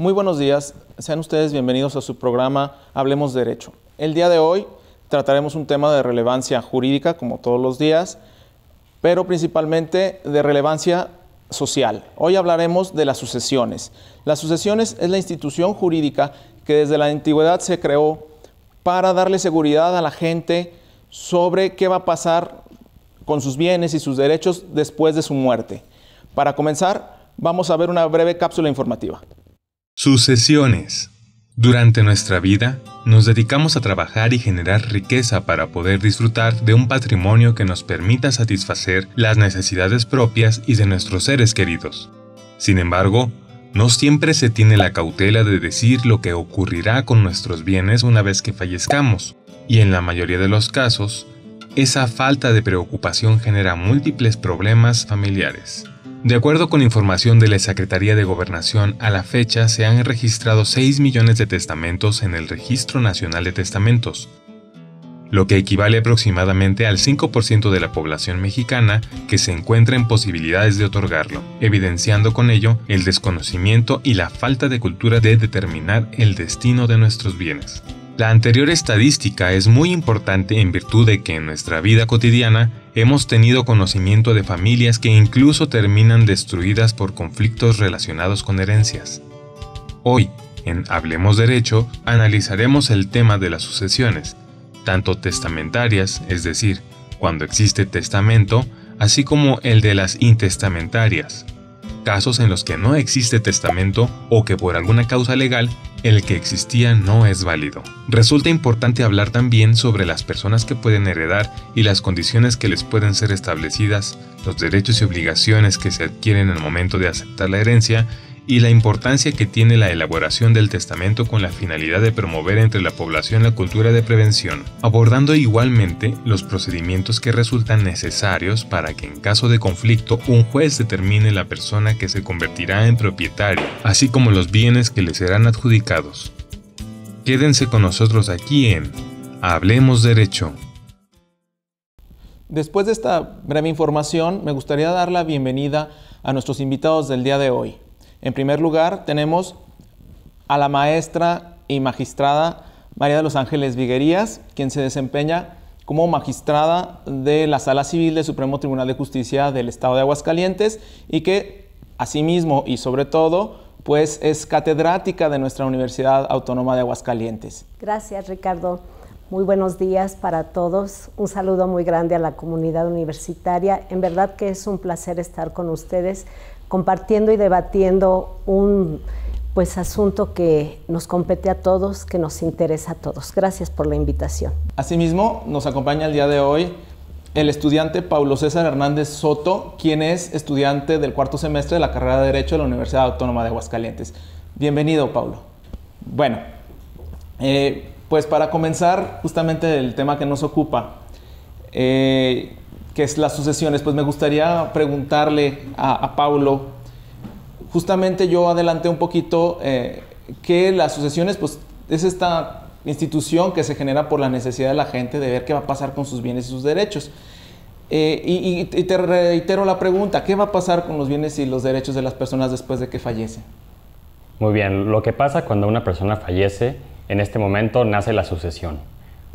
Muy buenos días, sean ustedes bienvenidos a su programa Hablemos Derecho. El día de hoy trataremos un tema de relevancia jurídica, como todos los días, pero principalmente de relevancia social. Hoy hablaremos de las sucesiones. Las sucesiones es la institución jurídica que desde la antigüedad se creó para darle seguridad a la gente sobre qué va a pasar con sus bienes y sus derechos después de su muerte. Para comenzar, vamos a ver una breve cápsula informativa. Sucesiones. Durante nuestra vida, nos dedicamos a trabajar y generar riqueza para poder disfrutar de un patrimonio que nos permita satisfacer las necesidades propias y de nuestros seres queridos. Sin embargo, no siempre se tiene la cautela de decir lo que ocurrirá con nuestros bienes una vez que fallezcamos, y en la mayoría de los casos, esa falta de preocupación genera múltiples problemas familiares. De acuerdo con información de la Secretaría de Gobernación, a la fecha se han registrado 6 millones de testamentos en el Registro Nacional de Testamentos, lo que equivale aproximadamente al 5% de la población mexicana que se encuentra en posibilidades de otorgarlo, evidenciando con ello el desconocimiento y la falta de cultura de determinar el destino de nuestros bienes. La anterior estadística es muy importante en virtud de que en nuestra vida cotidiana hemos tenido conocimiento de familias que incluso terminan destruidas por conflictos relacionados con herencias. Hoy, en Hablemos Derecho, analizaremos el tema de las sucesiones, tanto testamentarias, es decir, cuando existe testamento, así como el de las intestamentarias, casos en los que no existe testamento o que por alguna causa legal el que existía no es válido. Resulta importante hablar también sobre las personas que pueden heredar y las condiciones que les pueden ser establecidas, los derechos y obligaciones que se adquieren en el momento de aceptar la herencia y la importancia que tiene la elaboración del testamento con la finalidad de promover entre la población la cultura de prevención, abordando igualmente los procedimientos que resultan necesarios para que en caso de conflicto un juez determine la persona que se convertirá en propietario, así como los bienes que le serán adjudicados. Quédense con nosotros aquí en Hablemos Derecho. Después de esta breve información, me gustaría dar la bienvenida a nuestros invitados del día de hoy. En primer lugar, tenemos a la maestra y magistrada María de los Ángeles Viguerías, quien se desempeña como magistrada de la Sala Civil del Supremo Tribunal de Justicia del Estado de Aguascalientes y que asimismo y sobre todo pues es catedrática de nuestra Universidad Autónoma de Aguascalientes. Gracias Ricardo. Muy buenos días para todos. Un saludo muy grande a la comunidad universitaria. En verdad que es un placer estar con ustedes compartiendo y debatiendo un pues asunto que nos compete a todos, que nos interesa a todos. Gracias por la invitación. Asimismo, nos acompaña el día de hoy el estudiante Paulo César Hernández Soto, quien es estudiante del cuarto semestre de la carrera de Derecho de la Universidad Autónoma de Aguascalientes. Bienvenido, Paulo. Bueno, eh, pues para comenzar justamente el tema que nos ocupa, eh, que es las sucesiones, pues me gustaría preguntarle a, a Paulo, justamente yo adelanté un poquito eh, que las sucesiones, pues es esta institución que se genera por la necesidad de la gente de ver qué va a pasar con sus bienes y sus derechos. Eh, y, y, te reitero la pregunta, ¿qué va a pasar con los bienes y los derechos de las personas después de que fallecen? Muy bien, lo que pasa cuando una persona fallece, en este momento nace la sucesión.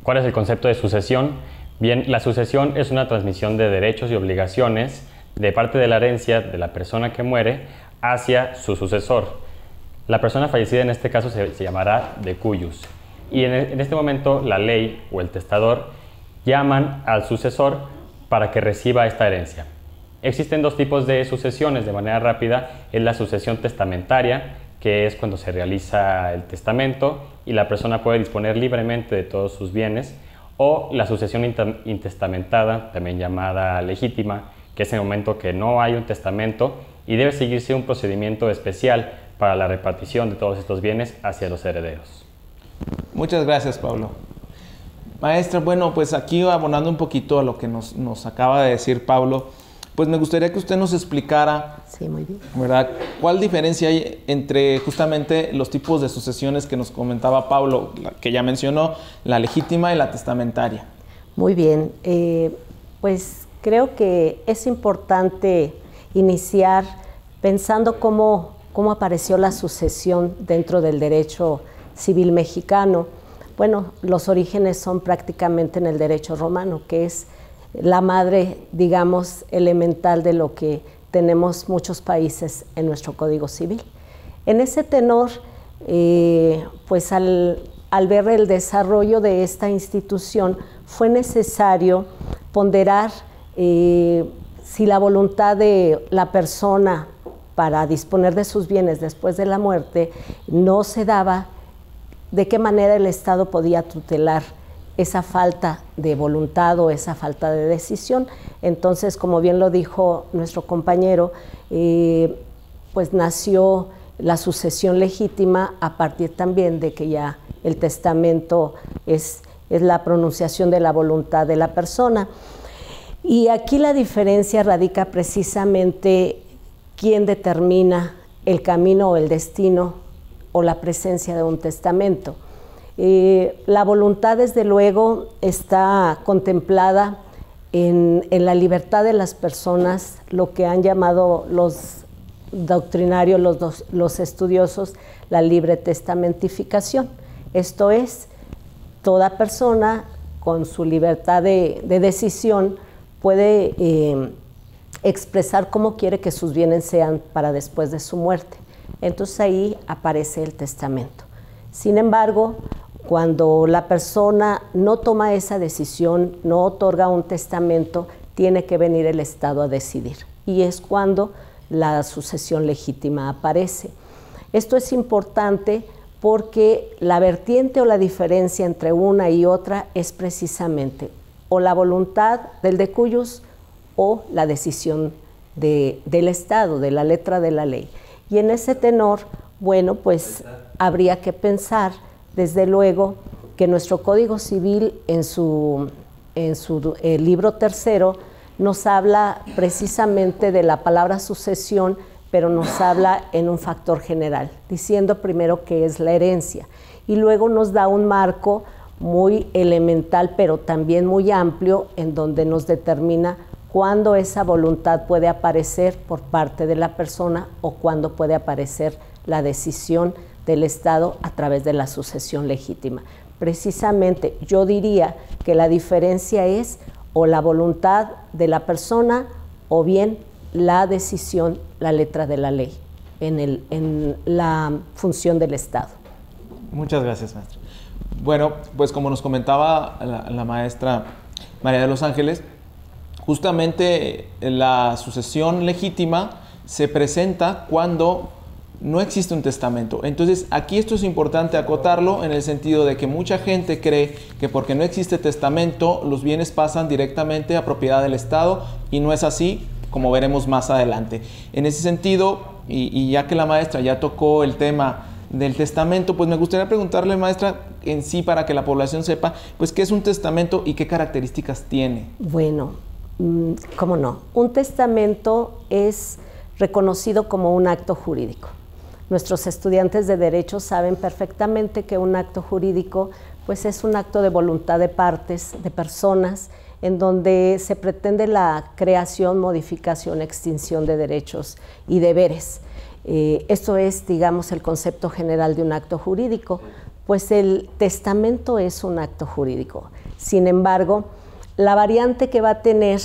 ¿Cuál es el concepto de sucesión? Bien, la sucesión es una transmisión de derechos y obligaciones de parte de la herencia de la persona que muere hacia su sucesor. La persona fallecida en este caso se, llamará de cuyus. Y en, en este momento la ley o el testador llaman al sucesor para que reciba esta herencia. Existen dos tipos de sucesiones de manera rápida. Es la sucesión testamentaria, que es cuando se realiza el testamento y la persona puede disponer libremente de todos sus bienes o la sucesión intestamentada, también llamada legítima, que es el momento que no hay un testamento y debe seguirse un procedimiento especial para la repartición de todos estos bienes hacia los herederos. Muchas gracias, Pablo. Maestra, bueno, pues aquí abonando un poquito a lo que nos, nos acaba de decir Pablo, pues me gustaría que usted nos explicara, ¿Cuál diferencia hay entre justamente los tipos de sucesiones que nos comentaba Pablo, que ya mencionó, la legítima y la testamentaria? Muy bien, eh, pues creo que es importante iniciar pensando cómo, cómo apareció la sucesión dentro del derecho civil mexicano. Bueno, los orígenes son prácticamente en el derecho romano, que es la madre, digamos, elemental de lo que tenemos muchos países en nuestro Código Civil. En ese tenor, eh, pues al, ver el desarrollo de esta institución, fue necesario ponderar eh, si la voluntad de la persona para disponer de sus bienes después de la muerte no se daba, de qué manera el Estado podía tutelar esa falta de voluntad o esa falta de decisión. Entonces, como bien lo dijo nuestro compañero, eh, pues nació la sucesión legítima a partir también de que ya el testamento es, es la pronunciación de la voluntad de la persona. Y aquí la diferencia radica precisamente quién determina el camino o el destino o la presencia de un testamento. Eh, la voluntad, desde luego, está contemplada en, la libertad de las personas, lo que han llamado los doctrinarios, los, estudiosos, la libre testamentificación. Esto es, toda persona con su libertad de, decisión puede eh, expresar cómo quiere que sus bienes sean para después de su muerte. Entonces ahí aparece el testamento. Sin embargo, cuando la persona no toma esa decisión, no otorga un testamento, tiene que venir el Estado a decidir. Y es cuando la sucesión legítima aparece. Esto es importante porque la vertiente o la diferencia entre una y otra es precisamente o la voluntad del de o la decisión del Estado, de la letra de la ley. Y en ese tenor, bueno, pues habría que pensar desde luego que nuestro Código Civil en su, libro tercero nos habla precisamente de la palabra sucesión, pero nos habla en un factor general, diciendo primero que es la herencia y luego nos da un marco muy elemental, pero también muy amplio, en donde nos determina cuándo esa voluntad puede aparecer por parte de la persona o cuándo puede aparecer la decisión del Estado a través de la sucesión legítima. Precisamente yo diría que la diferencia es o la voluntad de la persona o bien la decisión, la letra de la ley en, el, en la función del Estado. Muchas gracias, maestra. Bueno, pues como nos comentaba la, la maestra María de los Ángeles, justamente la sucesión legítima se presenta cuando no existe un testamento. Entonces, aquí esto es importante acotarlo en el sentido de que mucha gente cree que porque no existe testamento, los bienes pasan directamente a propiedad del Estado y no es así, como veremos más adelante. En ese sentido, y, ya que la maestra ya tocó el tema del testamento, pues me gustaría preguntarle, maestra, en sí, para que la población sepa, pues qué es un testamento y qué características tiene. Bueno, mm, cómo no, un testamento es reconocido como un acto jurídico. Nuestros estudiantes de derecho saben perfectamente que un acto jurídico pues es un acto de voluntad de partes, de personas, en donde se pretende la creación, modificación, extinción de derechos y deberes. Eh, esto es, digamos, el concepto general de un acto jurídico, pues el testamento es un acto jurídico. Sin embargo, la variante que va a tener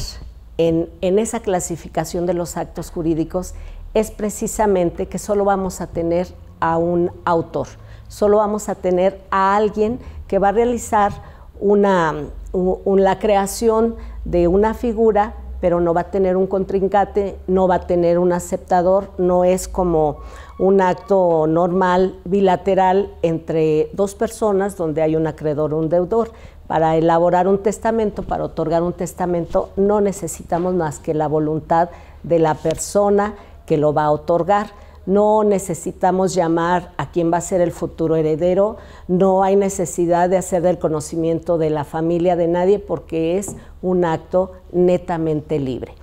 en esa clasificación de los actos jurídicos es precisamente que solo vamos a tener a un autor, solo vamos a tener a alguien que va a realizar una, la creación de una figura, pero no va a tener un contrincante, no va a tener un aceptador, no es como un acto normal bilateral entre dos personas donde hay un acreedor o un deudor. Para elaborar un testamento, para otorgar un testamento, no necesitamos más que la voluntad de la persona que lo va a otorgar. No necesitamos llamar a quién va a ser el futuro heredero, no hay necesidad de hacer del conocimiento de la familia de nadie porque es un acto netamente libre.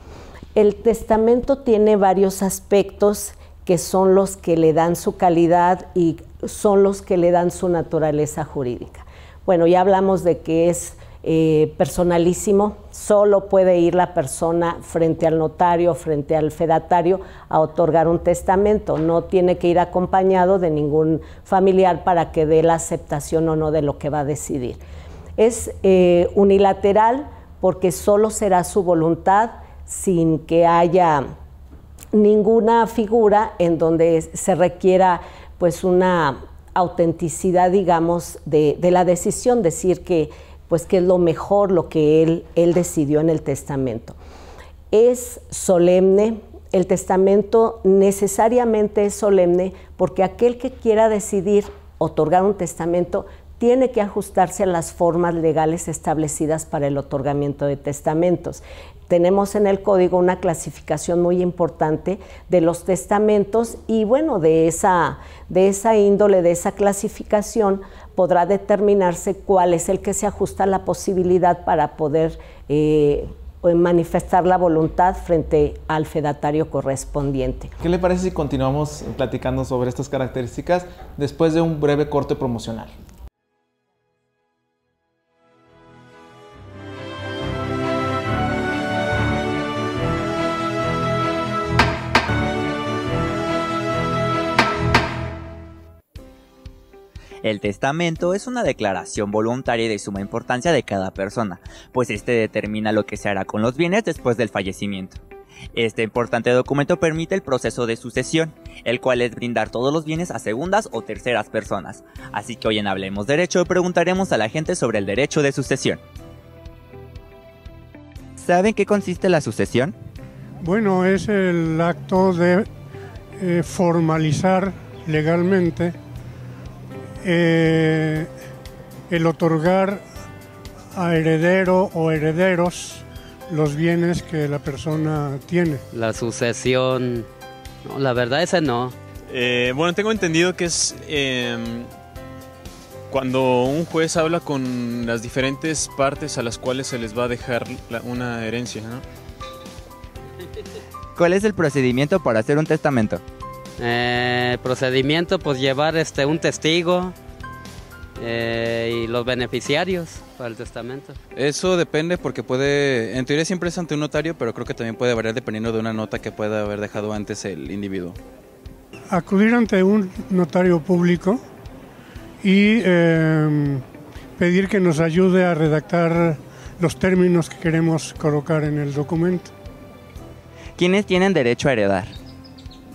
El testamento tiene varios aspectos que son los que le dan su calidad y son los que le dan su naturaleza jurídica. Bueno, ya hablamos de que es eh, personalísimo, solo puede ir la persona frente al notario, frente al fedatario a otorgar un testamento, no tiene que ir acompañado de ningún familiar para que dé la aceptación o no de lo que va a decidir. Es eh, unilateral porque solo será su voluntad sin que haya ninguna figura en donde se requiera pues una autenticidad, digamos, de, de la decisión, decir que pues que es lo mejor, lo que él, él decidió en el testamento. Es solemne, el testamento necesariamente es solemne porque aquel que quiera decidir otorgar un testamento tiene que ajustarse a las formas legales establecidas para el otorgamiento de testamentos. Tenemos en el código una clasificación muy importante de los testamentos y bueno, de esa, de esa índole, de esa clasificación, podrá determinarse cuál es el que se ajusta a la posibilidad para poder eh, manifestar la voluntad frente al fedatario correspondiente. ¿Qué le parece si continuamos platicando sobre estas características después de un breve corte promocional? El testamento es una declaración voluntaria de suma importancia de cada persona, pues este determina lo que se hará con los bienes después del fallecimiento. Este importante documento permite el proceso de sucesión, el cual es brindar todos los bienes a segundas o terceras personas. Así que hoy en Hablemos Derecho preguntaremos a la gente sobre el derecho de sucesión. ¿Saben qué consiste la sucesión? Bueno, es el acto de eh, formalizar legalmente eh, el otorgar a heredero o herederos los bienes que la persona tiene. La sucesión, la verdad esa no. Eh, bueno, tengo entendido que es em, cuando un juez habla con las diferentes partes a las cuales se les va a dejar una herencia, ¿Cuál es el procedimiento para hacer un testamento? Eh, procedimiento, pues llevar este, un testigo eh, y los beneficiarios para el testamento. Eso depende porque puede, en teoría siempre es ante un notario, pero creo que también puede variar dependiendo de una nota que pueda haber dejado antes el individuo. Acudir ante un notario público y em, pedir que nos ayude a redactar los términos que queremos colocar en el documento. ¿Quiénes tienen derecho a heredar?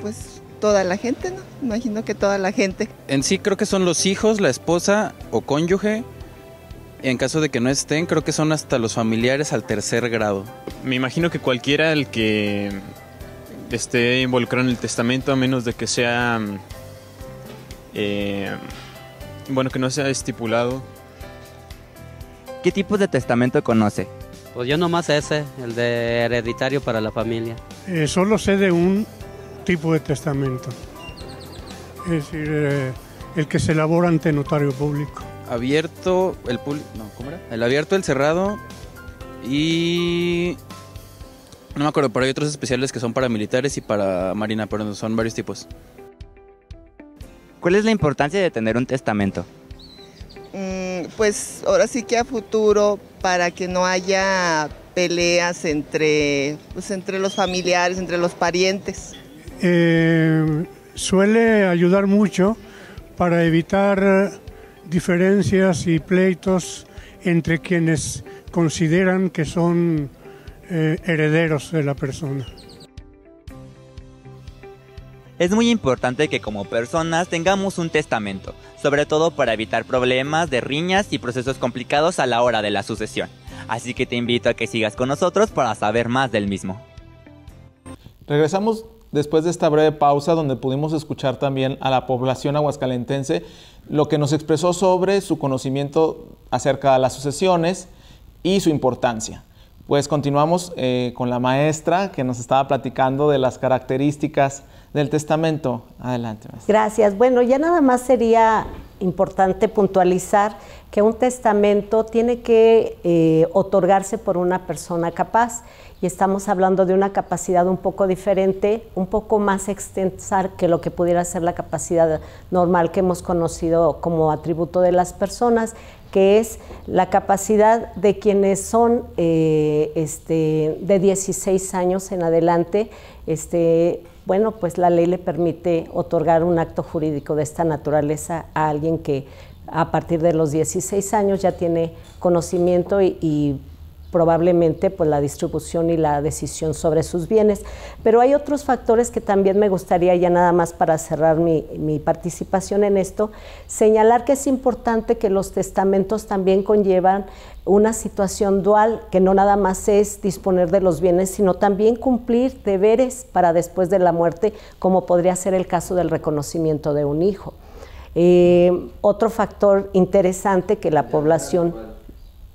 Pues toda la gente, ¿no? Imagino que toda la gente. En sí creo que son los hijos, la esposa o cónyuge. En caso de que no estén, creo que son hasta los familiares al tercer grado. Me imagino que cualquiera el que esté involucrado en el testamento, a menos de que sea... Eh, bueno, que no sea estipulado. ¿Qué tipo de testamento conoce? Pues yo nomás ese, el de hereditario para la familia. Eh, solo sé de un tipo de testamento, es decir, eh, el que se elabora ante notario público. Abierto, el público, no, ¿cómo era? El abierto, el cerrado y... No me acuerdo, pero hay otros especiales que son para militares y para marina, pero son varios tipos. ¿Cuál es la importancia de tener un testamento? Mm, pues ahora sí que a futuro, para que no haya peleas entre, pues, entre los familiares, entre los parientes. Eh, suele ayudar mucho para evitar diferencias y pleitos entre quienes consideran que son eh, herederos de la persona. Es muy importante que como personas tengamos un testamento, sobre todo para evitar problemas de riñas y procesos complicados a la hora de la sucesión. Así que te invito a que sigas con nosotros para saber más del mismo. Regresamos después de esta breve pausa donde pudimos escuchar también a la población aguascalentense lo que nos expresó sobre su conocimiento acerca de las sucesiones y su importancia. Pues continuamos eh, con la maestra que nos estaba platicando de las características del testamento. Adelante. Gracias. Bueno, ya nada más sería importante puntualizar que un testamento tiene que eh, otorgarse por una persona capaz y estamos hablando de una capacidad un poco diferente, un poco más extensa que lo que pudiera ser la capacidad normal que hemos conocido como atributo de las personas, que es la capacidad de quienes son eh, este, de 16 años en adelante. Este, bueno, pues la ley le permite otorgar un acto jurídico de esta naturaleza a alguien que a partir de los 16 años ya tiene conocimiento y probablemente pues, la distribución y la decisión sobre sus bienes. Pero hay otros factores que también me gustaría, ya nada más para cerrar mi, participación en esto, señalar que es importante que los testamentos también conllevan una situación dual que no nada más es disponer de los bienes, sino también cumplir deberes para después de la muerte, como podría ser el caso del reconocimiento de un hijo. Eh, otro factor interesante que la población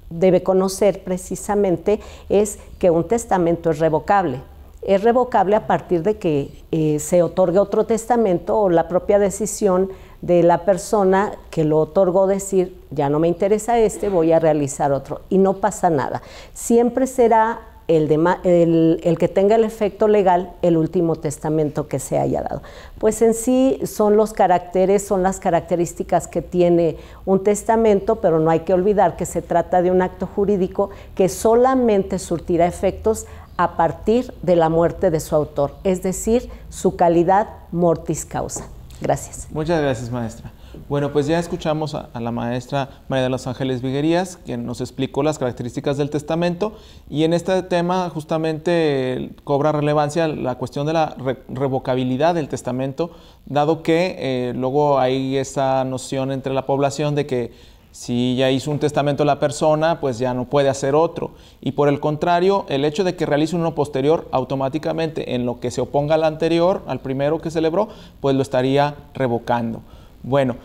debe conocer precisamente es que un testamento es revocable. Es revocable a partir de que eh, se otorgue otro testamento o la propia decisión de la persona que lo otorgó decir, ya no me interesa este, voy a realizar otro. Y no pasa nada. Siempre será el, que tenga el efecto legal el último testamento que se haya dado. Pues en sí son los caracteres, son las características que tiene un testamento, pero no hay que olvidar que se trata de un acto jurídico que solamente surtirá efectos a partir de la muerte de su autor, es decir, su calidad mortis causa. Gracias. Muchas gracias, maestra. Bueno, pues ya escuchamos a, la maestra María de los Ángeles Viguerías, quien nos explicó las características del testamento y en este tema justamente cobra relevancia la cuestión de la revocabilidad del testamento, dado que eh, luego hay esa noción entre la población de que si ya hizo un testamento la persona, pues ya no puede hacer otro. Y por el contrario, el hecho de que realice uno posterior automáticamente en lo que se oponga al anterior, al primero que celebró, pues lo estaría revocando. Bueno,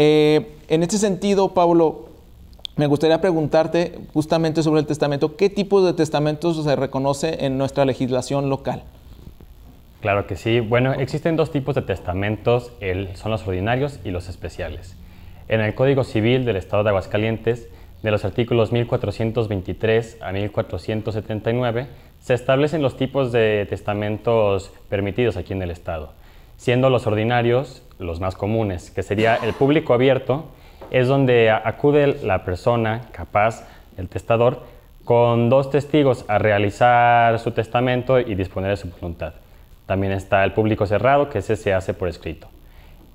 eh, en este sentido, Pablo, me gustaría preguntarte justamente sobre el testamento. ¿Qué tipo de testamentos se reconoce en nuestra legislación local? Claro que sí. Bueno, existen dos tipos de testamentos, son los ordinarios y los especiales. En el Código Civil del Estado de Aguascalientes, de los artículos 1423 a 1479, se establecen los tipos de testamentos permitidos aquí en el Estado, siendo los ordinarios los más comunes, que sería el público abierto, es donde acude la persona capaz, el testador, con dos testigos a realizar su testamento y disponer de su voluntad. También está el público cerrado, que ese se hace por escrito.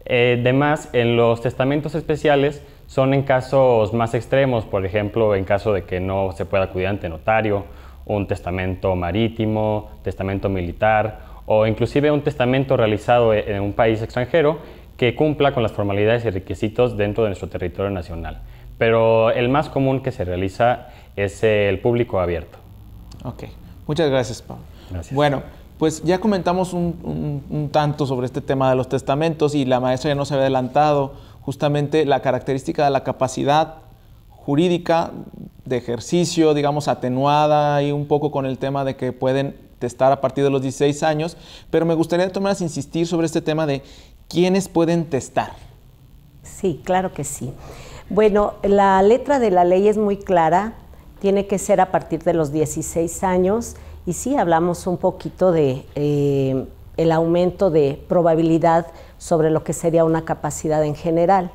Eh, además, en los testamentos especiales son en casos más extremos, por ejemplo, en caso de que no se pueda acudir ante notario, un testamento marítimo, testamento militar o inclusive un testamento realizado e-, en un país extranjero que cumpla con las formalidades y requisitos dentro de nuestro territorio nacional. Pero el más común que se realiza es el público abierto. Ok, muchas gracias, Pablo. Gracias. Bueno, pues ya comentamos un tanto sobre este tema de los testamentos y la maestra ya nos había adelantado justamente la característica de la capacidad jurídica de ejercicio, digamos, atenuada y un poco con el tema de que pueden testar a partir de los 16 años, pero me gustaría tomar insistir sobre este tema de quiénes pueden testar. Sí, claro que sí. Bueno, la letra de la ley es muy clara, tiene que ser a partir de los 16 años y sí hablamos un poquito de eh, el aumento de probabilidad sobre lo que sería una capacidad en general.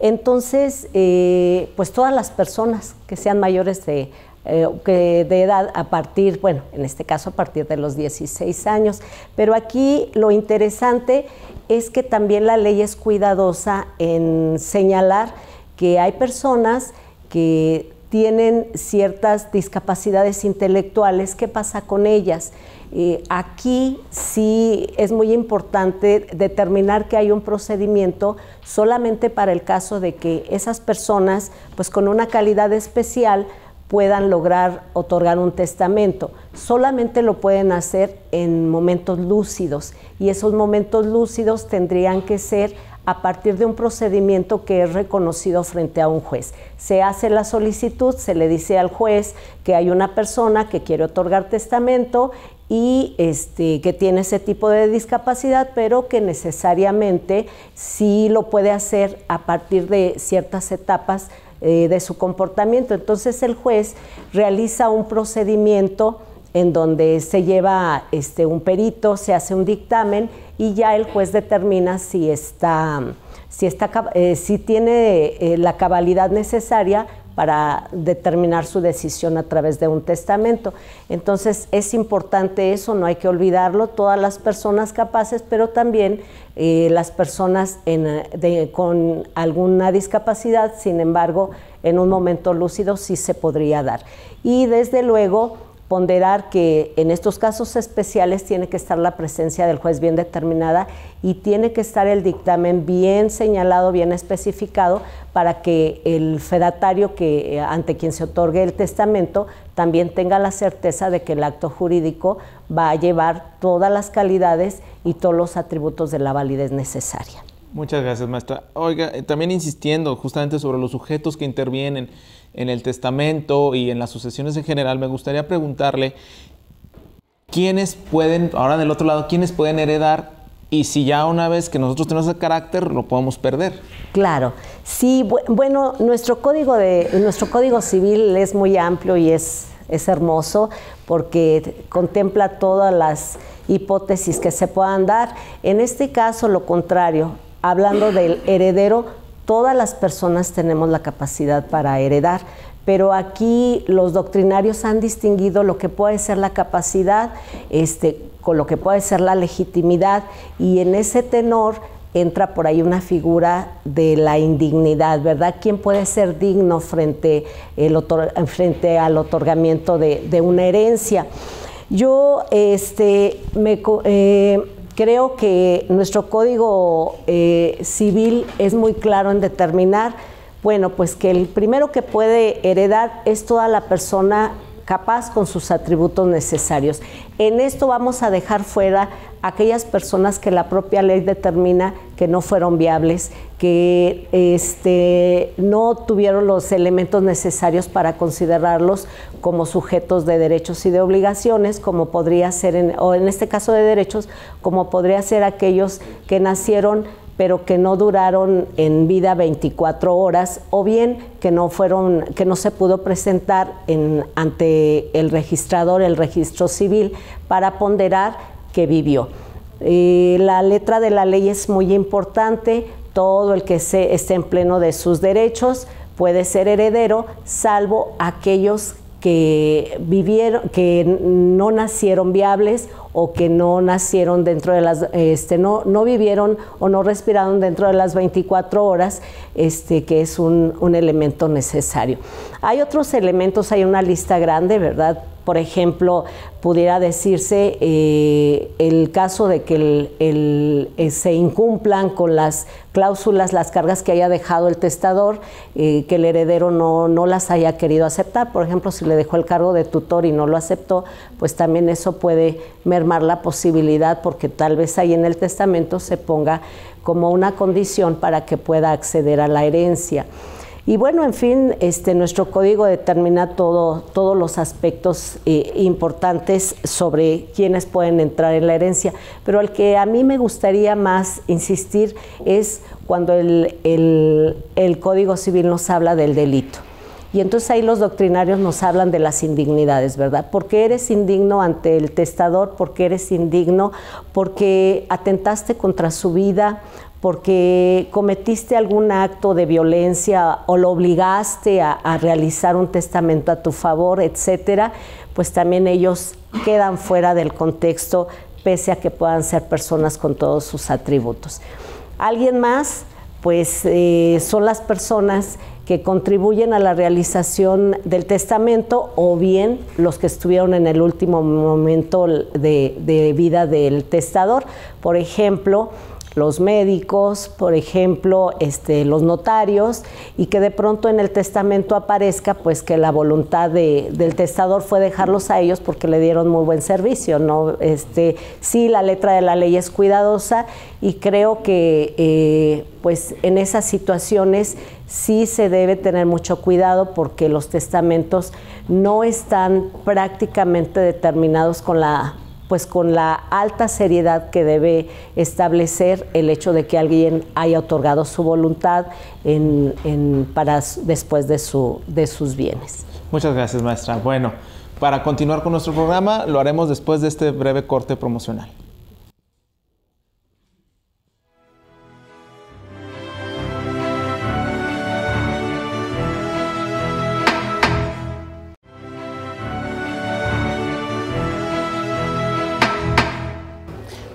Entonces, eh, pues todas las personas que sean mayores de eh, que de edad a partir, bueno, en este caso a partir de los 16 años. Pero aquí lo interesante es que también la ley es cuidadosa en señalar que hay personas que tienen ciertas discapacidades intelectuales, ¿qué pasa con ellas? Eh, aquí sí es muy importante determinar que hay un procedimiento solamente para el caso de que esas personas, pues con una calidad especial, puedan lograr otorgar un testamento. Solamente lo pueden hacer en momentos lúcidos y esos momentos lúcidos tendrían que ser a partir de un procedimiento que es reconocido frente a un juez. Se hace la solicitud, se le dice al juez que hay una persona que quiere otorgar testamento y este, que tiene ese tipo de discapacidad, pero que necesariamente sí lo puede hacer a partir de ciertas etapas eh, de su comportamiento. Entonces el juez realiza un procedimiento en donde se lleva este, un perito, se hace un dictamen y ya el juez determina si está, si, está, eh, si tiene eh, la cabalidad necesaria para determinar su decisión a través de un testamento. Entonces es importante eso, no hay que olvidarlo, todas las personas capaces, pero también eh, las personas con alguna discapacidad, sin embargo, en un momento lúcido sí se podría dar. Y desde luego ponderar que en estos casos especiales tiene que estar la presencia del juez bien determinada y tiene que estar el dictamen bien señalado, bien especificado, para que el fedatario que eh, ante quien se otorgue el testamento también tenga la certeza de que el acto jurídico va a llevar todas las calidades y todos los atributos de la validez necesaria. Muchas gracias, maestra. Oiga, eh, también insistiendo justamente sobre los sujetos que intervienen en el testamento y en las sucesiones en general, me gustaría preguntarle quiénes pueden, ahora del otro lado, quiénes pueden heredar y si ya una vez que nosotros tenemos el carácter lo podemos perder. Claro, sí, bueno, nuestro código de nuestro código civil es muy amplio y es es hermoso porque contempla todas las hipótesis que se puedan dar. En este caso, lo contrario, hablando del heredero, Todas las personas tenemos la capacidad para heredar, pero aquí los doctrinarios han distinguido lo que puede ser la capacidad este, con lo que puede ser la legitimidad y en ese tenor entra por ahí una figura de la indignidad, ¿verdad? ¿Quién puede ser digno frente, el al otorgamiento de, una herencia? Yo este, me, eh, Creo que nuestro código eh, civil es muy claro en determinar, bueno, pues que el primero que puede heredar es toda la persona capaz con sus atributos necesarios. En esto vamos a dejar fuera aquellas personas que la propia ley determina que no fueron viables, que este, no tuvieron los elementos necesarios para considerarlos como sujetos de derechos y de obligaciones, como podría ser, o en este caso de derechos, como podría ser aquellos que nacieron pero que no duraron en vida 24 horas o bien que no fueron que no se pudo presentar ante el registrador el registro civil para ponderar que vivió eh, la letra de la ley es muy importante todo el que esté en pleno de sus derechos puede ser heredero salvo aquellos que vivieron que no nacieron viables o que no nacieron dentro de las, este, no, vivieron o no respiraron dentro de las 24 horas, este, que es un, un elemento necesario. Hay otros elementos, hay una lista grande, ¿verdad? Por ejemplo, pudiera decirse eh, el caso de que eh, se incumplan con las cláusulas, las cargas que haya dejado el testador, eh, que el heredero no, no, las haya querido aceptar. Por ejemplo, si le dejó el cargo de tutor y no lo aceptó, pues también eso puede mermar la posibilidad porque tal vez ahí en el testamento se ponga como una condición para que pueda acceder a la herencia. Y bueno, en fin, este, nuestro código determina todo, todos los aspectos eh, importantes sobre quiénes pueden entrar en la herencia, pero al que a mí me gustaría más insistir es cuando el, el Código Civil nos habla del delito. Y entonces ahí los doctrinarios nos hablan de las indignidades, ¿verdad? Porque eres indigno ante el testador, porque eres indigno, porque atentaste contra su vida, porque cometiste algún acto de violencia o lo obligaste a, realizar un testamento a tu favor, etcétera, pues también ellos quedan fuera del contexto pese a que puedan ser personas con todos sus atributos. Alguien más, pues eh, son las personas que contribuyen a la realización del testamento o bien los que estuvieron en el último momento de vida del testador. Por ejemplo, los médicos, por ejemplo, este, los notarios, y que de pronto en el testamento aparezca pues que la voluntad del testador fue dejarlos a ellos porque le dieron muy buen servicio. ¿no? Este, sí, la letra de la ley es cuidadosa y creo que eh, pues en esas situaciones sí se debe tener mucho cuidado porque los testamentos no están prácticamente determinados con la pues con la alta seriedad que debe establecer el hecho de que alguien haya otorgado su voluntad en, en, para después de, su, de sus bienes. Muchas gracias, maestra. Bueno, para continuar con nuestro programa, lo haremos después de este breve corte promocional.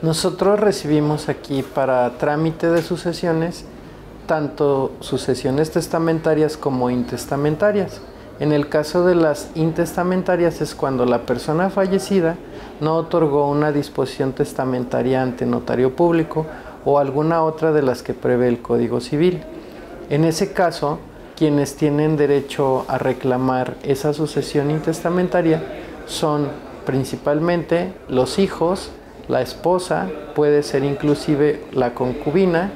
Nosotros recibimos aquí para trámite de sucesiones tanto sucesiones testamentarias como intestamentarias. En el caso de las intestamentarias es cuando la persona fallecida no otorgó una disposición testamentaria ante notario público o alguna otra de las que prevé el Código Civil. En ese caso, quienes tienen derecho a reclamar esa sucesión intestamentaria son principalmente los hijos la esposa puede ser inclusive la concubina,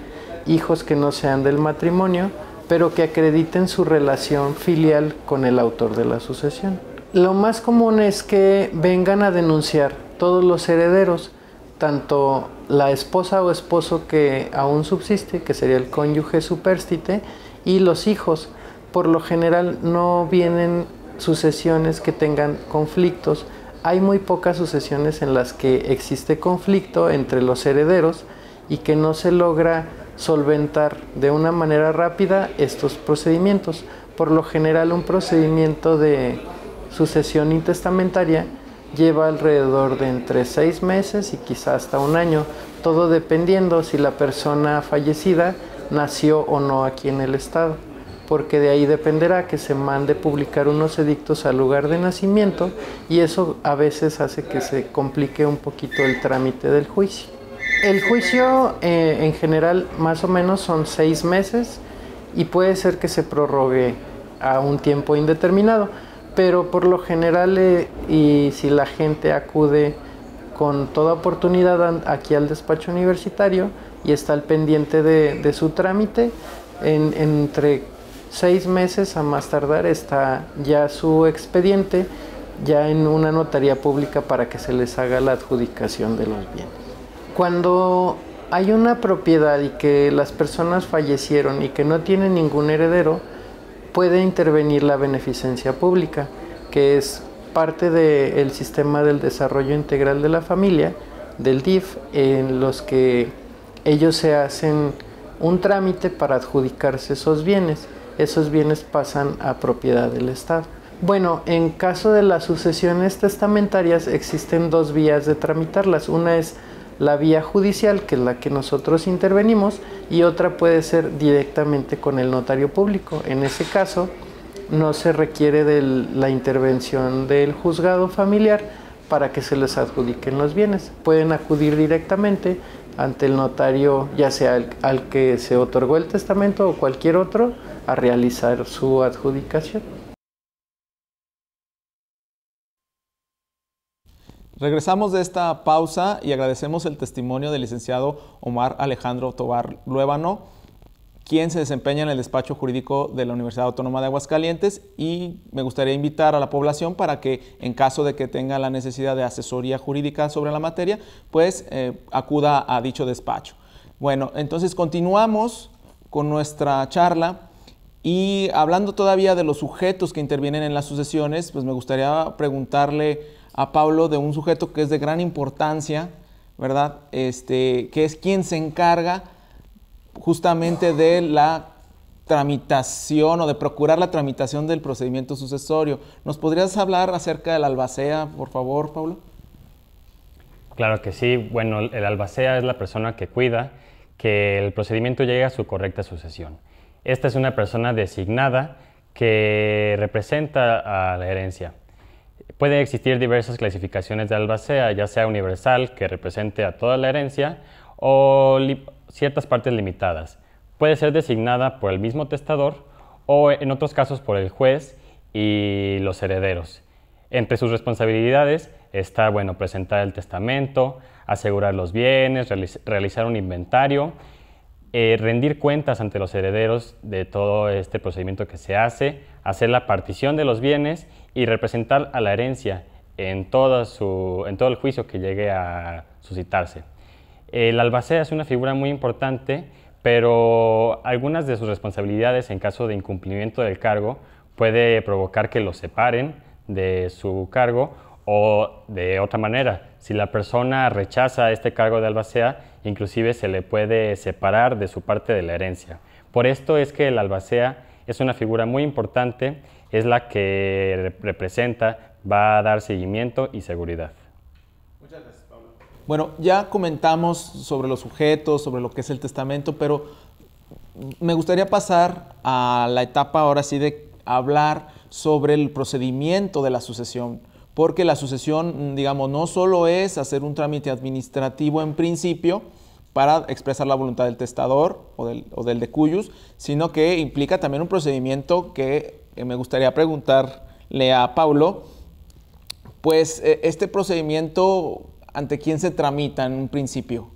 hijos que no sean del matrimonio, pero que acrediten su relación filial con el autor de la sucesión. Lo más común es que vengan a denunciar todos los herederos, tanto la esposa o esposo que aún subsiste, que sería el cónyuge superstite, y los hijos. Por lo general no vienen sucesiones que tengan conflictos hay muy pocas sucesiones en las que existe conflicto entre los herederos y que no se logra solventar de una manera rápida estos procedimientos. Por lo general un procedimiento de sucesión intestamentaria lleva alrededor de entre seis meses y quizá hasta un año, todo dependiendo si la persona fallecida nació o no aquí en el estado porque de ahí dependerá que se mande publicar unos edictos al lugar de nacimiento y eso a veces hace que se complique un poquito el trámite del juicio. El juicio eh, en general más o menos son seis meses y puede ser que se prorrogue a un tiempo indeterminado, pero por lo general eh, y si la gente acude con toda oportunidad aquí al despacho universitario y está al pendiente de, su trámite, entre seis meses a más tardar está ya su expediente ya en una notaría pública para que se les haga la adjudicación de los bienes. Cuando hay una propiedad y que las personas fallecieron y que no tienen ningún heredero, puede intervenir la beneficencia pública, que es parte del sistema del desarrollo integral de la familia, del DIF, en los que ellos se hacen un trámite para adjudicarse esos bienes esos bienes pasan a propiedad del Estado. Bueno, en caso de las sucesiones testamentarias existen dos vías de tramitarlas. Una es la vía judicial, que es la que nosotros intervenimos, y otra puede ser directamente con el notario público. En ese caso, no se requiere de la intervención del juzgado familiar para que se les adjudiquen los bienes. Pueden acudir directamente ante el notario, ya sea al que se otorgó el testamento o cualquier otro, a realizar su adjudicación. Regresamos de esta pausa y agradecemos el testimonio del licenciado Omar Alejandro Tobar Luébano, quien se desempeña en el despacho jurídico de la Universidad Autónoma de Aguascalientes y me gustaría invitar a la población para que en caso de que tenga la necesidad de asesoría jurídica sobre la materia, pues eh, acuda a dicho despacho. Bueno, entonces continuamos con nuestra charla y hablando todavía de los sujetos que intervienen en las sucesiones, pues me gustaría preguntarle a Pablo de un sujeto que es de gran importancia, ¿verdad? Este, que es quien se encarga justamente de la tramitación o de procurar la tramitación del procedimiento sucesorio. ¿Nos podrías hablar acerca del albacea, por favor, Pablo? Claro que sí. Bueno, el albacea es la persona que cuida que el procedimiento llegue a su correcta sucesión. Esta es una persona designada que representa a la herencia. Pueden existir diversas clasificaciones de albacea, ya sea universal, que represente a toda la herencia, o ciertas partes limitadas. Puede ser designada por el mismo testador o en otros casos por el juez y los herederos. Entre sus responsabilidades está, bueno, presentar el testamento, asegurar los bienes, realizar un inventario eh, rendir cuentas ante los herederos de todo este procedimiento que se hace, hacer la partición de los bienes y representar a la herencia en, en todo el juicio que llegue a suscitarse. El albacea es una figura muy importante, pero algunas de sus responsabilidades en caso de incumplimiento del cargo puede provocar que lo separen de su cargo o de otra manera, si la persona rechaza este cargo de albacea, inclusive se le puede separar de su parte de la herencia. Por esto es que el albacea es una figura muy importante, es la que representa, va a dar seguimiento y seguridad. Muchas gracias, Pablo. Bueno, ya comentamos sobre los sujetos, sobre lo que es el testamento, pero me gustaría pasar a la etapa ahora sí de hablar sobre el procedimiento de la sucesión porque la sucesión, mm, digamos, no solo es hacer un trámite administrativo en principio para expresar la voluntad del testador o del, o de cuyus, sino que implica también un procedimiento que eh, me gustaría preguntarle a Pablo, pues eh, este procedimiento, ¿ante quién se tramita en un principio?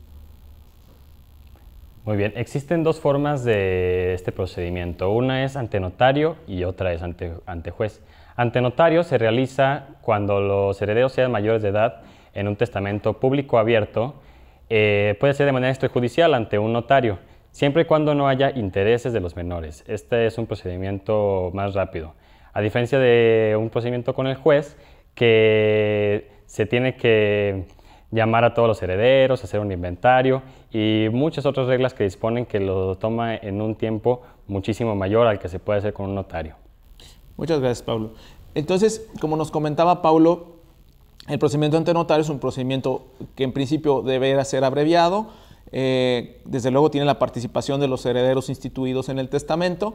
Muy bien, existen dos formas de este procedimiento. Una es ante notario y otra es ante, ante juez. Ante notario se realiza cuando los herederos sean mayores de edad en un testamento público abierto. Eh, puede ser de manera extrajudicial ante un notario, siempre y cuando no haya intereses de los menores. Este es un procedimiento más rápido. A diferencia de un procedimiento con el juez, que se tiene que llamar a todos los herederos, hacer un inventario y muchas otras reglas que disponen que lo toma en un tiempo muchísimo mayor al que se puede hacer con un notario. Muchas gracias, Pablo. Entonces, como nos comentaba Pablo, el procedimiento ante notario es un procedimiento que en principio deberá ser abreviado. Eh, desde luego tiene la participación de los herederos instituidos en el testamento.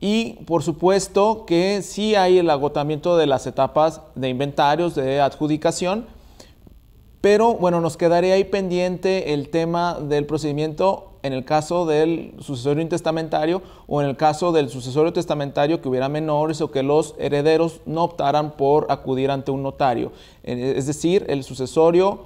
Y por supuesto que sí hay el agotamiento de las etapas de inventarios, de adjudicación, pero bueno, nos quedaría ahí pendiente el tema del procedimiento en el caso del sucesorio intestamentario o en el caso del sucesorio testamentario que hubiera menores o que los herederos no optaran por acudir ante un notario. Eh, es decir, el sucesorio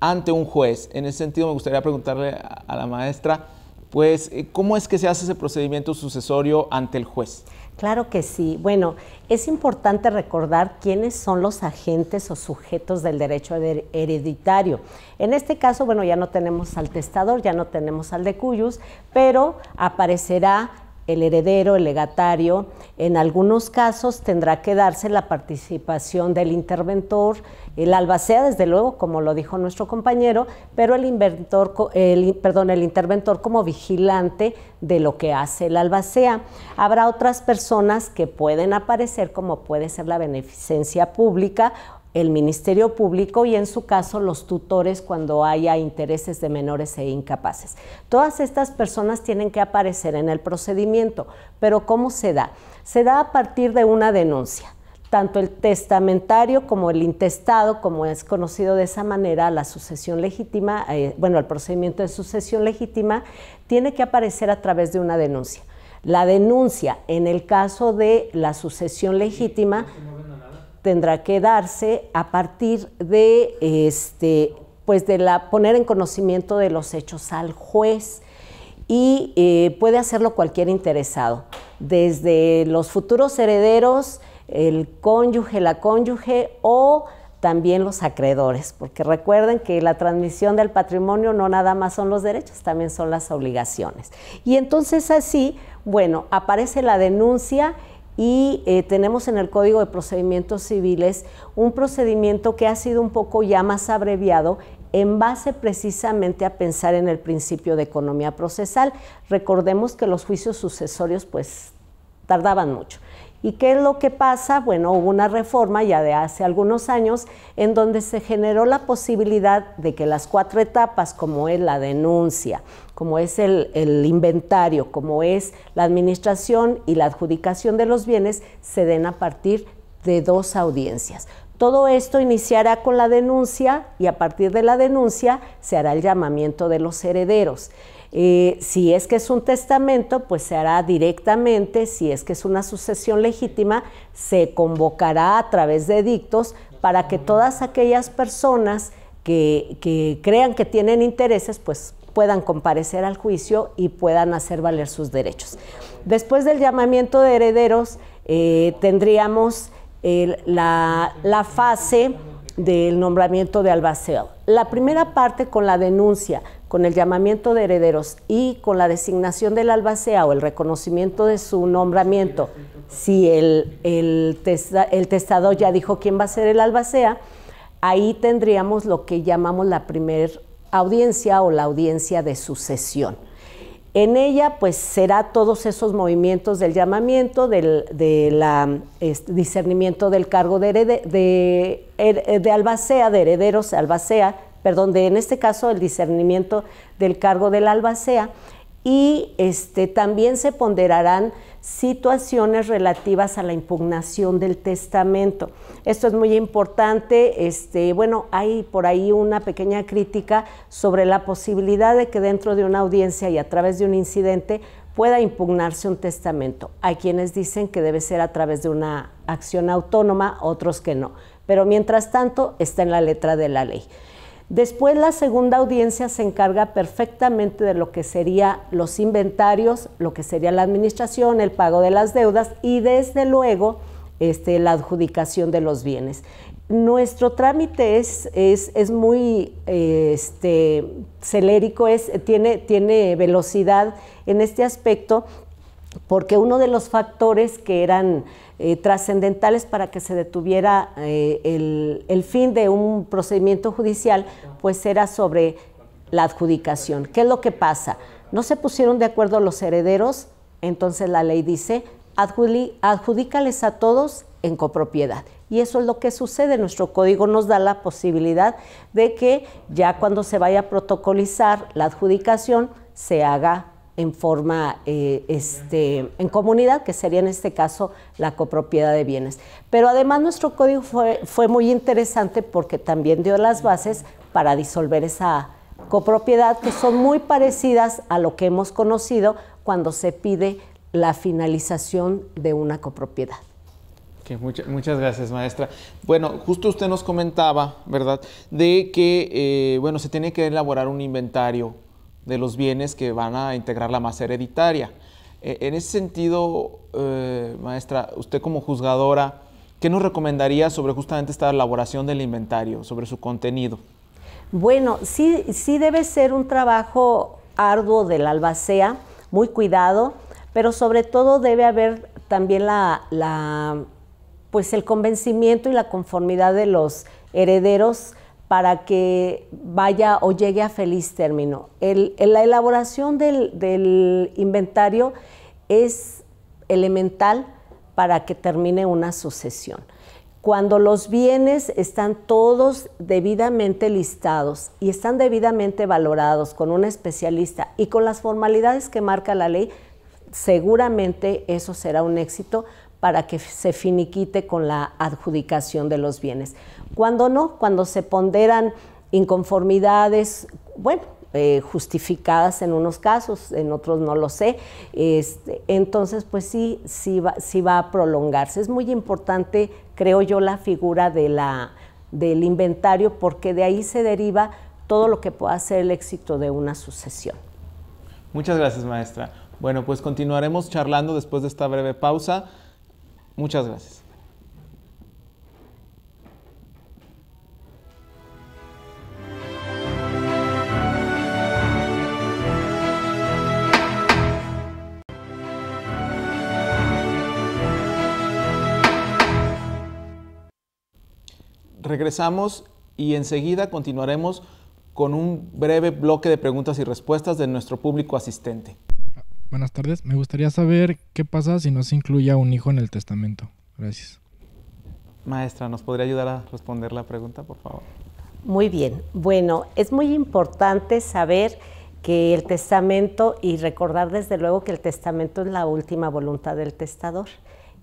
ante un juez. En ese sentido me gustaría preguntarle a la maestra, pues, eh, ¿cómo es que se hace ese procedimiento sucesorio ante el juez? Claro que sí. Bueno, es importante recordar quiénes son los agentes o sujetos del derecho hereditario. En este caso, bueno, ya no tenemos al testador, ya no tenemos al de cuyus, pero aparecerá el heredero, el legatario, en algunos casos tendrá que darse la participación del interventor, el albacea, desde luego, como lo dijo nuestro compañero, pero el, inventor, el, perdón, el interventor como vigilante de lo que hace el albacea. Habrá otras personas que pueden aparecer, como puede ser la beneficencia pública el Ministerio Público y en su caso los tutores cuando haya intereses de menores e incapaces. Todas estas personas tienen que aparecer en el procedimiento, pero ¿cómo se da? Se da a partir de una denuncia tanto el testamentario como el intestado, como es conocido de esa manera, la sucesión legítima, eh, bueno, el procedimiento de sucesión legítima, tiene que aparecer a través de una denuncia. La denuncia, en el caso de la sucesión legítima, tendrá que darse a partir de, este, pues de la, poner en conocimiento de los hechos al juez y eh, puede hacerlo cualquier interesado, desde los futuros herederos, el cónyuge, la cónyuge o también los acreedores, porque recuerden que la transmisión del patrimonio no nada más son los derechos, también son las obligaciones. Y entonces así, bueno, aparece la denuncia y eh, tenemos en el Código de Procedimientos Civiles un procedimiento que ha sido un poco ya más abreviado en base precisamente a pensar en el principio de economía procesal. Recordemos que los juicios sucesorios pues tardaban mucho. ¿Y qué es lo que pasa? Bueno, hubo una reforma ya de hace algunos años en donde se generó la posibilidad de que las cuatro etapas, como es la denuncia, como es el, inventario, como es la administración y la adjudicación de los bienes, se den a partir de dos audiencias. Todo esto iniciará con la denuncia y a partir de la denuncia se hará el llamamiento de los herederos. Eh, si es que es un testamento, pues se hará directamente, si es que es una sucesión legítima, se convocará a través de edictos para que todas aquellas personas que, que crean que tienen intereses, pues puedan comparecer al juicio y puedan hacer valer sus derechos. Después del llamamiento de herederos, eh, tendríamos la, fase del nombramiento de albaceo. La primera parte con la denuncia, con el llamamiento de herederos y con la designación del albacea o el reconocimiento de su nombramiento, si el, testador ya dijo quién va a ser el albacea, ahí tendríamos lo que llamamos la primera audiencia o la audiencia de sucesión. En ella, pues, será todos esos movimientos del llamamiento, del de la, discernimiento del cargo de, de, de, albacea, de herederos, albacea, perdón, de, en este caso el discernimiento del cargo del albacea, y este, también se ponderarán situaciones relativas a la impugnación del testamento. Esto es muy importante. Este, bueno, hay por ahí una pequeña crítica sobre la posibilidad de que dentro de una audiencia y a través de un incidente pueda impugnarse un testamento. Hay quienes dicen que debe ser a través de una acción autónoma, otros que no. Pero mientras tanto, está en la letra de la ley. Después la segunda audiencia se encarga perfectamente de lo que serían los inventarios, lo que sería la administración, el pago de las deudas y desde luego este, la adjudicación de los bienes. Nuestro trámite es, es, muy este, celérico, es, tiene, tiene velocidad en este aspecto porque uno de los factores que eran eh, trascendentales para que se detuviera eh, el, el, fin de un procedimiento judicial, pues era sobre la adjudicación. ¿Qué es lo que pasa? No se pusieron de acuerdo los herederos, entonces la ley dice, adjudícales a todos en copropiedad. Y eso es lo que sucede. Nuestro código nos da la posibilidad de que ya cuando se vaya a protocolizar la adjudicación, se haga en forma, eh, este, en comunidad, que sería en este caso la copropiedad de bienes. Pero además nuestro código fue, muy interesante porque también dio las bases para disolver esa copropiedad, que son muy parecidas a lo que hemos conocido cuando se pide la finalización de una copropiedad. muchas, muchas gracias, maestra. Bueno, justo usted nos comentaba, ¿verdad?, de que, eh, bueno, se tiene que elaborar un inventario de los bienes que van a integrar la masa hereditaria. E, en ese sentido, eh, maestra, usted como juzgadora, ¿qué nos recomendaría sobre justamente esta elaboración del inventario, sobre su contenido? Bueno, sí, sí debe ser un trabajo arduo de la albacea, muy cuidado, pero sobre todo debe haber también la pues el convencimiento y la conformidad de los herederos para que vaya o llegue a feliz término. la elaboración del inventario es elemental para que termine una sucesión. Cuando los bienes están todos debidamente listados y están debidamente valorados con un especialista y con las formalidades que marca la ley, seguramente eso será un éxito para que se finiquite con la adjudicación de los bienes. Cuando no, cuando se ponderan inconformidades, bueno, eh, justificadas en unos casos, en otros no lo sé. Este, entonces, pues sí, sí va, a prolongarse. Es muy importante, creo yo, la figura de del inventario, porque de ahí se deriva todo lo que pueda ser el éxito de una sucesión. Muchas gracias, maestra. Bueno, pues continuaremos charlando después de esta breve pausa. Muchas gracias. Regresamos y enseguida continuaremos con un breve bloque de preguntas y respuestas de nuestro público asistente. Buenas tardes. Me gustaría saber qué pasa si no se incluye a un hijo en el testamento. Gracias. Maestra, ¿nos podría ayudar a responder la pregunta, por favor? Muy bien. Bueno, es muy importante saber que el testamento y recordar desde luego que el testamento es la última voluntad del testador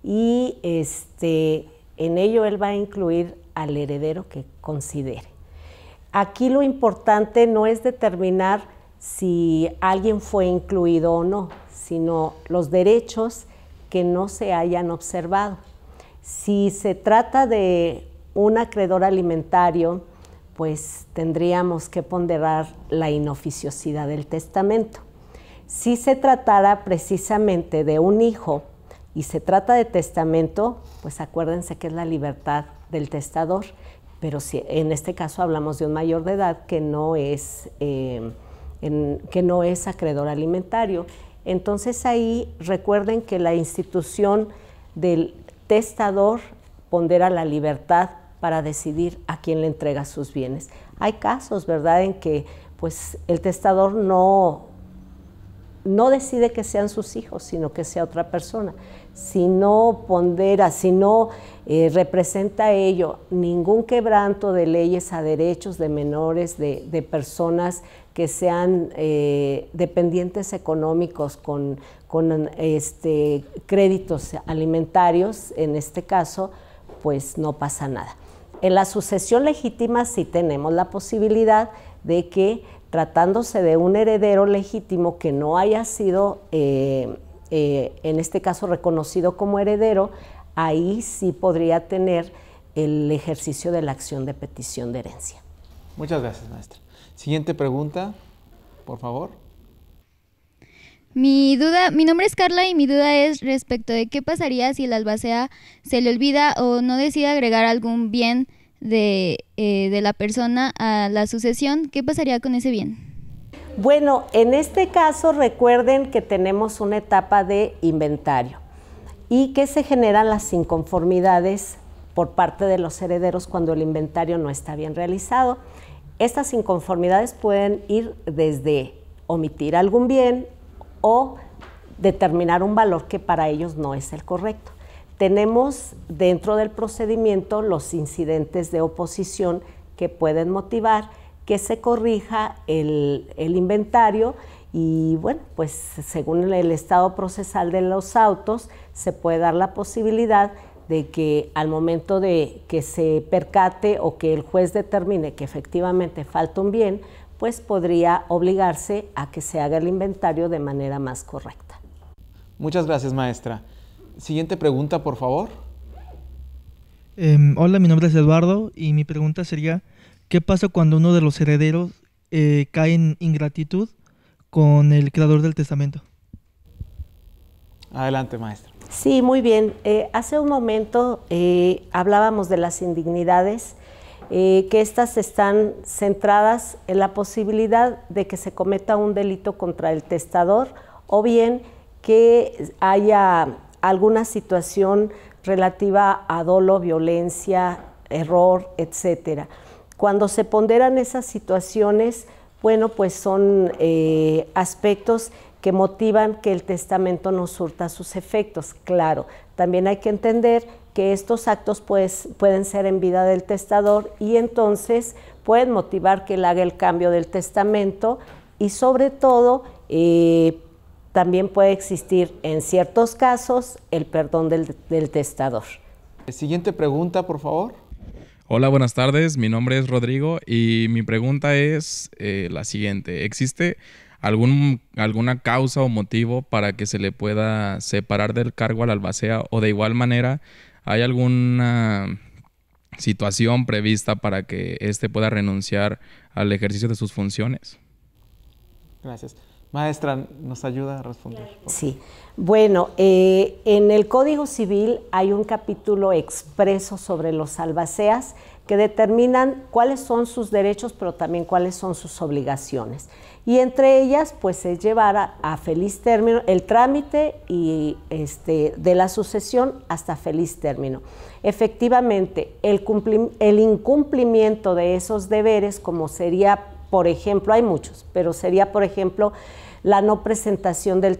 y este en ello él va a incluir al heredero que considere. Aquí lo importante no es determinar si alguien fue incluido o no, sino los derechos que no se hayan observado. Si se trata de un acreedor alimentario, pues tendríamos que ponderar la inoficiosidad del testamento. Si se tratara precisamente de un hijo y se trata de testamento, pues acuérdense que es la libertad del testador, pero si en este caso hablamos de un mayor de edad que no es... Eh, que no es acreedor alimentario. Entonces ahí recuerden que la institución del testador pondera la libertad para decidir a quién le entrega sus bienes. Hay casos, ¿verdad?, en que pues el testador no, no decide que sean sus hijos, sino que sea otra persona si no pondera, si no eh, representa ello ningún quebranto de leyes a derechos de menores, de, personas que sean eh, dependientes económicos con, este, créditos alimentarios, en este caso, pues no pasa nada. En la sucesión legítima sí tenemos la posibilidad de que tratándose de un heredero legítimo que no haya sido eh, eh, en este caso reconocido como heredero, ahí sí podría tener el ejercicio de la acción de petición de herencia. Muchas gracias, maestra. Siguiente pregunta, por favor. Mi duda, mi nombre es Carla y mi duda es respecto de qué pasaría si el albacea se le olvida o no decide agregar algún bien de, eh, de la persona a la sucesión, ¿qué pasaría con ese bien? Bueno, en este caso recuerden que tenemos una etapa de inventario y que se generan las inconformidades por parte de los herederos cuando el inventario no está bien realizado. Estas inconformidades pueden ir desde omitir algún bien o determinar un valor que para ellos no es el correcto. Tenemos dentro del procedimiento los incidentes de oposición que pueden motivar que se corrija el, inventario y bueno, pues según el estado procesal de los autos se puede dar la posibilidad de que al momento de que se percate o que el juez determine que efectivamente falta un bien, pues podría obligarse a que se haga el inventario de manera más correcta. Muchas gracias, maestra. Siguiente pregunta, por favor. Em, hola, mi nombre es Eduardo y mi pregunta sería, ¿Qué pasa cuando uno de los herederos eh, cae en ingratitud con el creador del testamento? Adelante, maestro. Sí, muy bien. Eh, hace un momento eh, hablábamos de las indignidades, que estas están centradas en la posibilidad de que se cometa un delito contra el testador o bien que haya alguna situación relativa a dolo, violencia, error, etcétera. Cuando se ponderan esas situaciones, bueno, pues son eh, aspectos que motivan que el testamento no surta sus efectos. Claro, también hay que entender que estos actos pues, pueden ser en vida del testador y entonces pueden motivar que él haga el cambio del testamento y sobre todo eh, también puede existir en ciertos casos el perdón del, del testador. Siguiente pregunta, por favor. Hola, buenas tardes. Mi nombre es Rodrigo y mi pregunta es eh, la siguiente. ¿Existe algún, alguna causa o motivo para que se le pueda separar del cargo al albacea o de igual manera hay alguna situación prevista para que éste pueda renunciar al ejercicio de sus funciones? Gracias. Maestra, ¿nos ayuda a responder? Sí. Bueno, eh, en el Código Civil hay un capítulo expreso sobre los albaceas que determinan cuáles son sus derechos, pero también cuáles son sus obligaciones. Y entre ellas, pues es llevar a, feliz término el trámite y, este, de la sucesión hasta feliz término. Efectivamente, el, el incumplimiento de esos deberes, como sería por ejemplo, hay muchos, pero sería, por ejemplo, la no presentación del,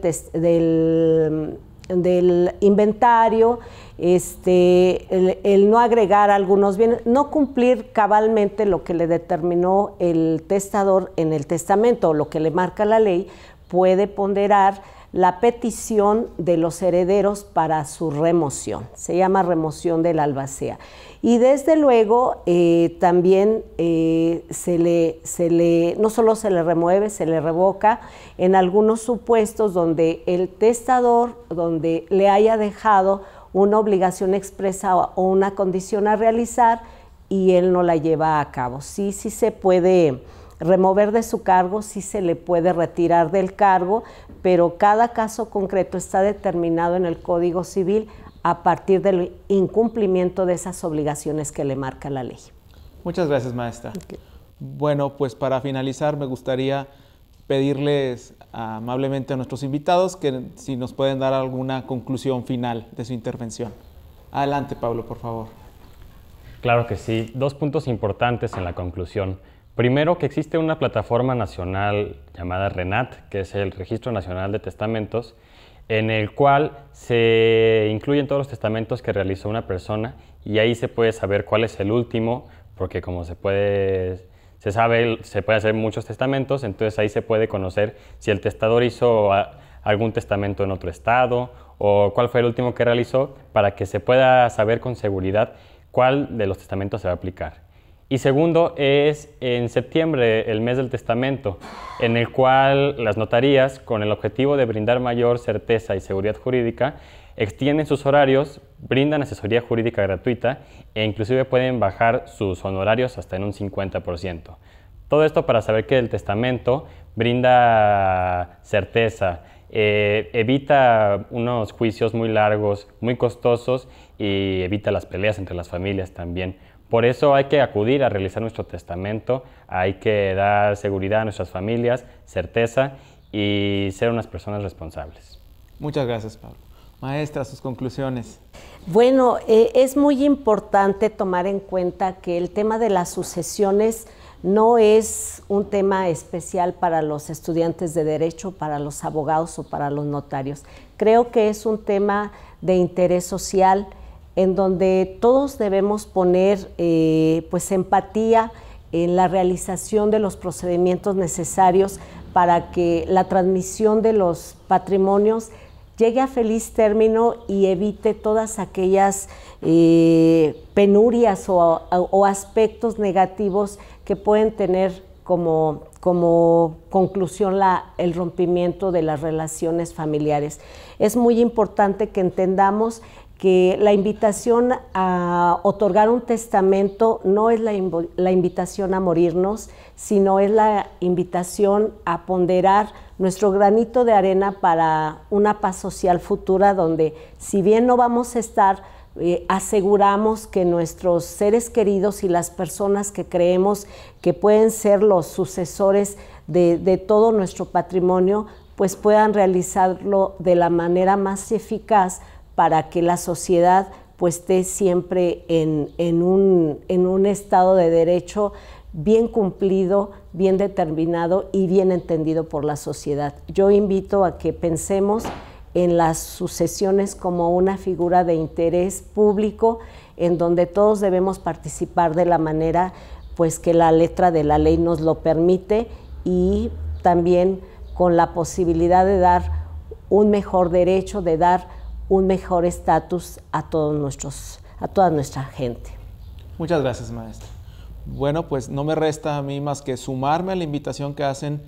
inventario, este, el, no agregar algunos bienes, no cumplir cabalmente lo que le determinó el testador en el testamento o lo que le marca la ley, puede ponderar la petición de los herederos para su remoción. Se llama remoción del albacea. Y desde luego eh, también eh, se, le, se le, no solo se le remueve, se le revoca en algunos supuestos donde el testador, donde le haya dejado una obligación expresa o una condición a realizar y él no la lleva a cabo. Sí, sí se puede remover de su cargo, sí se le puede retirar del cargo, pero cada caso concreto está determinado en el Código Civil a partir del incumplimiento de esas obligaciones que le marca la ley. Muchas gracias, maestra. Bueno, pues para finalizar me gustaría pedirles amablemente a nuestros invitados que si nos pueden dar alguna conclusión final de su intervención. Adelante, Pablo, por favor. Claro que sí. Dos puntos importantes en la conclusión. Primero, que existe una plataforma nacional llamada RENAT, que es el Registro Nacional de Testamentos, en el cual se incluyen todos los testamentos que realizó una persona y ahí se puede saber cuál es el último, porque como se puede, se sabe, se puede hacer muchos testamentos, entonces ahí se puede conocer si el testador hizo algún testamento en otro estado o cuál fue el último que realizó para que se pueda saber con seguridad cuál de los testamentos se va a aplicar. Y segundo es en septiembre, el mes del testamento, en el cual las notarías, con el objetivo de brindar mayor certeza y seguridad jurídica, extienden sus horarios, brindan asesoría jurídica gratuita e inclusive pueden bajar sus honorarios hasta en un 50%. Todo esto para saber que el testamento brinda certeza, eh, evita unos juicios muy largos, muy costosos y evita las peleas entre las familias también por eso hay que acudir a realizar nuestro testamento, hay que dar seguridad a nuestras familias, certeza y ser unas personas responsables. Muchas gracias, Pablo. Maestra, sus conclusiones. Bueno, eh, es muy importante tomar en cuenta que el tema de las sucesiones no es un tema especial para los estudiantes de derecho, para los abogados o para los notarios. Creo que es un tema de interés social en donde todos debemos poner eh, pues empatía en la realización de los procedimientos necesarios para que la transmisión de los patrimonios llegue a feliz término y evite todas aquellas eh, penurias o, aspectos negativos que pueden tener como, como conclusión el rompimiento de las relaciones familiares. Es muy importante que entendamos que la invitación a otorgar un testamento no es la, invitación a morirnos, sino es la invitación a ponderar nuestro granito de arena para una paz social futura donde si bien no vamos a estar, eh, aseguramos que nuestros seres queridos y las personas que creemos que pueden ser los sucesores de, de todo nuestro patrimonio, pues puedan realizarlo de la manera más eficaz para que la sociedad pues esté siempre en, en, un, en un estado de derecho bien cumplido, bien determinado y bien entendido por la sociedad. Yo invito a que pensemos en las sucesiones como una figura de interés público en donde todos debemos participar de la manera pues que la letra de la ley nos lo permite y también con la posibilidad de dar un mejor derecho, de dar un mejor estatus a, todos nuestros, a toda nuestra gente. Muchas gracias, maestra. Bueno, pues no me resta a mí más que sumarme a la invitación que hacen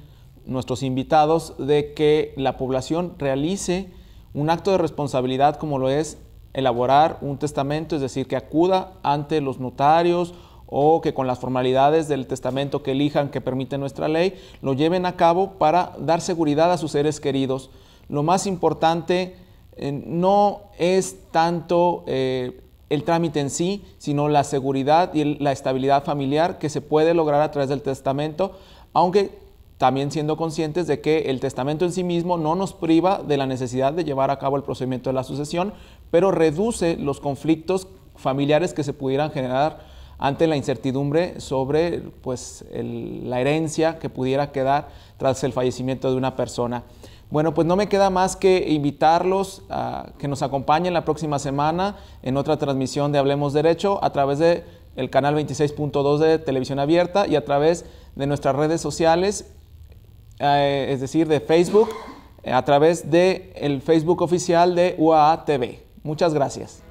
nuestros invitados de que la población realice un acto de responsabilidad como lo es elaborar un testamento, es decir, que acuda ante los notarios o que con las formalidades del testamento que elijan que permite nuestra ley, lo lleven a cabo para dar seguridad a sus seres queridos. Lo más importante eh, no es tanto eh, el trámite en sí, sino la seguridad y la estabilidad familiar que se puede lograr a través del testamento, aunque también siendo conscientes de que el testamento en sí mismo no nos priva de la necesidad de llevar a cabo el procedimiento de la sucesión, pero reduce los conflictos familiares que se pudieran generar ante la incertidumbre sobre pues, la herencia que pudiera quedar tras el fallecimiento de una persona. Bueno, pues no me queda más que invitarlos a que nos acompañen la próxima semana en otra transmisión de Hablemos Derecho a través del canal 26.2 de Televisión Abierta y a través de nuestras redes sociales, eh, es decir, de Facebook, a través del el Facebook oficial de UAA TV. Muchas gracias.